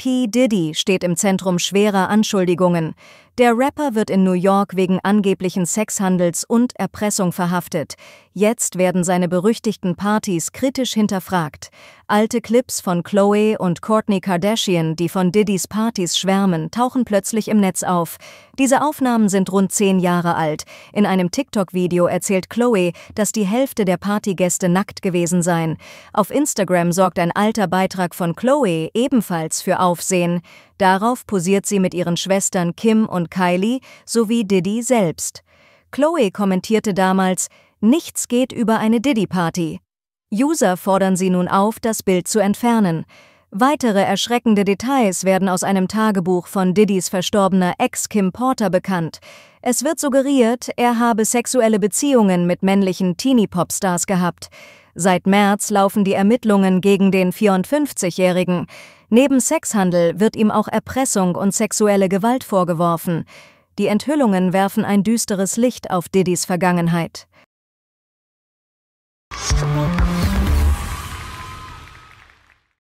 P. Diddy steht im Zentrum schwerer Anschuldigungen. Der Rapper wird in New York wegen angeblichen Sexhandels und Erpressung verhaftet. Jetzt werden seine berüchtigten Partys kritisch hinterfragt. Alte Clips von Chloe und Kourtney Kardashian, die von Diddys Partys schwärmen, tauchen plötzlich im Netz auf. Diese Aufnahmen sind rund zehn Jahre alt. In einem TikTok-Video erzählt Chloe, dass die Hälfte der Partygäste nackt gewesen seien. Auf Instagram sorgt ein alter Beitrag von Chloe ebenfalls für Aufsehen. Darauf posiert sie mit ihren Schwestern Kim und Kylie sowie Diddy selbst. Chloe kommentierte damals, nichts geht über eine Diddy-Party. User fordern sie nun auf, das Bild zu entfernen. Weitere erschreckende Details werden aus einem Tagebuch von Diddys verstorbener Ex Kim Porter bekannt. Es wird suggeriert, er habe sexuelle Beziehungen mit männlichen Teenie-Popstars gehabt. Seit März laufen die Ermittlungen gegen den 54-Jährigen. Neben Sexhandel wird ihm auch Erpressung und sexuelle Gewalt vorgeworfen. Die Enthüllungen werfen ein düsteres Licht auf Diddys Vergangenheit.